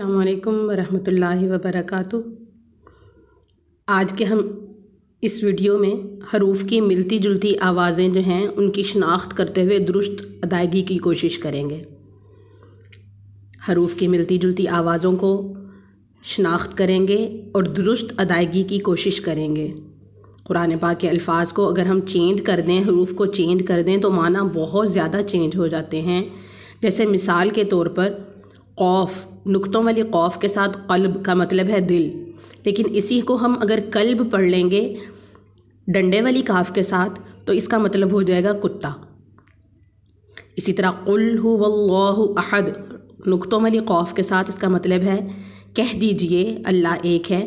अल्लाम ला वरक़ आज के हम इस वीडियो में हरूफ की मिलती जुलती आवाज़ें जो हैं उनकी शनाख्त करते हुए दुरुस्त अदायगी की कोशिश करेंगे हरूफ की मिलती जुलती आवाज़ों को शनाख्त करेंगे और दुरुस्त अदायगी की कोशिश करेंगे कुरान पाक के अल्फाज को अगर हम चेंज कर दें हरूफ को चेंज कर दें तो माना बहुत ज़्यादा चेंज हो जाते हैं जैसे मिसाल के तौर पर कौफ़ नुकतों वाली कौफ़ के साथ कल्ब का मतलब है दिल लेकिन इसी को हम अगर कल्ब पढ़ लेंगे डंडे वाली काफ के साथ तो इसका मतलब हो जाएगा कुत्ता इसी तरह कुल वल्लाहु अहद नुकतों वाली कौफ़ के साथ इसका मतलब है कह दीजिए अल्लाह एक है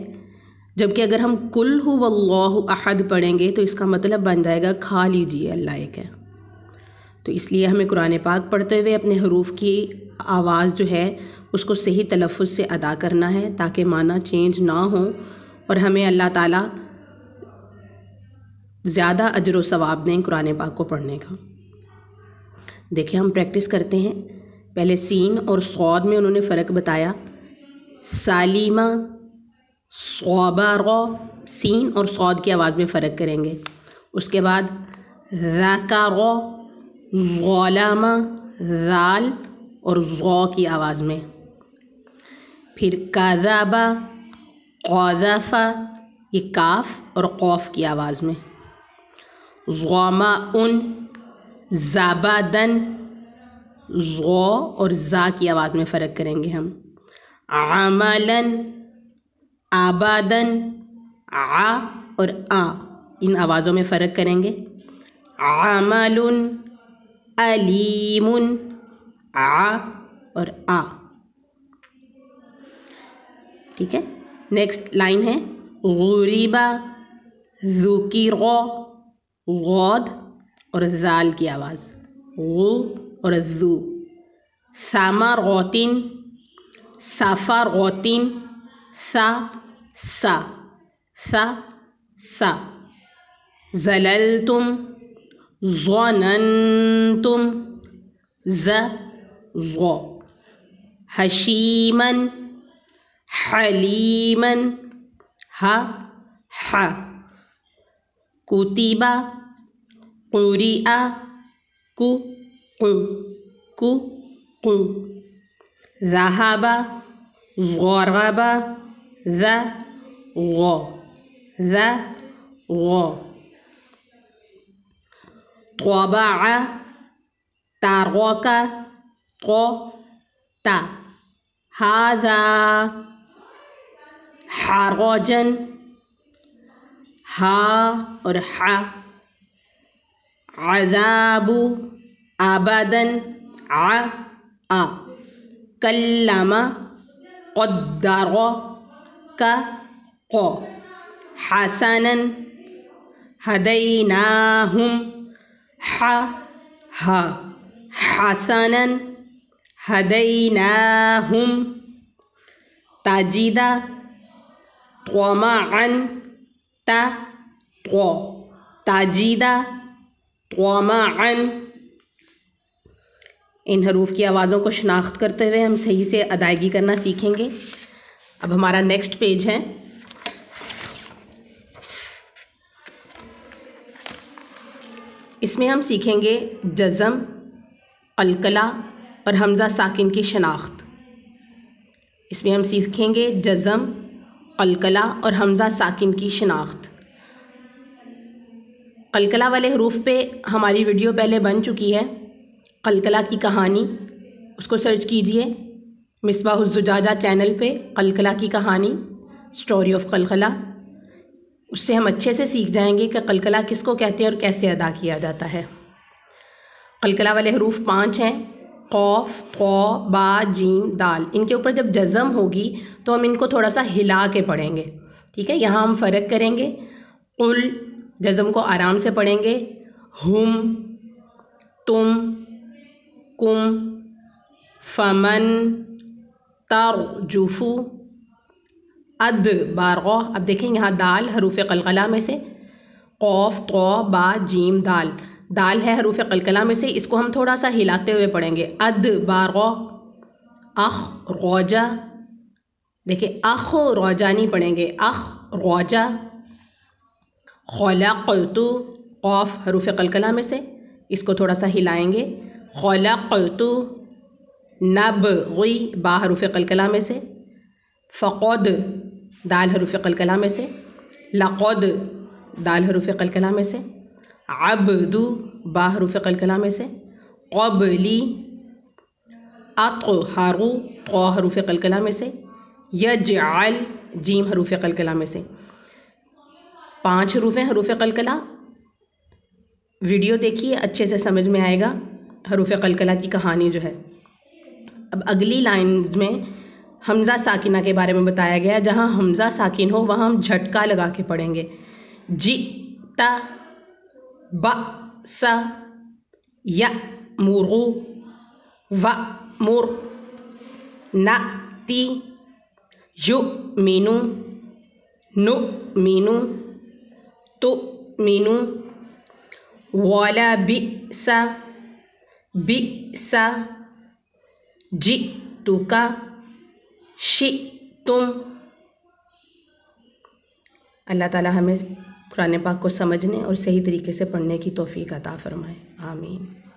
जबकि अगर हम कुल हु वल्लाहु अहद पढ़ेंगे तो इसका मतलब बन जाएगा खा लीजिए अल्लाह एक है तो इसलिए हमें कुरान पाक पढ़ते हुए अपने हरूफ की आवाज़ जो है उसको सही तलफ़ से अदा करना है ताकि माना चेंज ना हो और हमें अल्लाह ताला ज़्यादा अजर सवाब दें कुरान पाक को पढ़ने का देखिए हम प्रैक्टिस करते हैं पहले सीन और सौद में उन्होंने फ़र्क बताया सालीमा सौबा गौ सीन और सौद की आवाज़ में फ़र्क करेंगे उसके बाद राका गौ गौलामा राल और गौ की आवाज़ में फिर कदाबा कौदाफा ये काफ और कौफ की आवाज़ में ज़ोमा उन ज़ाबादन गो और ज़ा की आवाज़ में फ़र्क करेंगे हम आमलन आबादन आ और आ इन आवाज़ों में फ़र्क करेंगे आमल अलीम आ और आ ठीक है नेक्स्ट लाइन है गुरीबा जूकी गौद और जाल की आवाज़ गु और जू सामा गौतिन साफा गौतिन सा सा सा सा जलल तुम जोनन तुम ज जो हशीमन حليما ها ح كتب قرئ ك ق ك ق ذهب ضرب ذ غ ذ غ طبع ترك ط ت هذا حرجا ها رح عذاب أبدا ع أ كلم قدر ك ق حسنا هديناهم ح ها حسنا هديناهم تجد طمعا تا طو ताजीदा तोमान इन हरूफ की आवाज़ों को शनाख्त करते हुए हम सही से अदायगी करना सीखेंगे अब हमारा नेक्स्ट पेज है इसमें हम सीखेंगे जज़म अलकला और हमज़ा साकिन की शनाख्त इसमें हम सीखेंगे जज़म कलकला और हमज़ा साकिन की शनाख्त कलकला वाले हरूफ पे हमारी वीडियो पहले बन चुकी है कलकला की कहानी उसको सर्च कीजिए मिसबाहुजुजाजा चैनल पे कलकला की कहानी स्टोरी ऑफ कलकला उससे हम अच्छे से सीख जाएंगे कि कलकला किसको कहते हैं और कैसे अदा किया जाता है कलकला वाले हरूफ पाँच हैं कौफ तो बा जीम दाल इनके ऊपर जब जज़म होगी तो हम इनको थोड़ा सा हिला के पढ़ेंगे ठीक है यहाँ हम फ़र्क करेंगे उल जज़म को आराम से पढ़ेंगे हम तुम कुम फमन तारुजुफू अद बारौ अब देखें यहाँ दाल हरूफ कलकला में से कौफ तो बा जीम दाल दाल है हरूफ कलकला में से इसको हम थोड़ा सा हिलाते हुए पढ़ेंगे अद बागो अख रोजा देखिए अख रोजानी पढ़ेंगे अख रोजा खौला कौतु कौफ़ हरूफ कलकला में से इसको थोड़ा सा हिलाएंगे खौला कौतु नब गई बा हरूफ कलकला में से फ़ौद दाल हरूफ कलकला में से लकौद दाल हरूफ कलकला में से अबदू बाहरूफ़ल कलाम से कबली अतहारू तो हरूफ़ल कलाम से यजाल जीम हरूफ़ कलकला में से पाँच हरूफ़ हरूफ़ कला वीडियो देखिए अच्छे से समझ में आएगा हरूफ़ कलकला की कहानी जो है अब अगली लाइन में हमज़ा साकिना के बारे में बताया गया जहाँ हमज़ा साकिन हो वहाँ हम झटका लगा के पढ़ेंगे जी ता بأس يأمر فأمر نأتي يؤمن نؤمن تؤمن ولا بئس بئس جئتك شئتم अल्लाह ताला हमें कुरान पाक को समझने और सही तरीके से पढ़ने की तोफ़ी अता फ़रमाएँ आमीन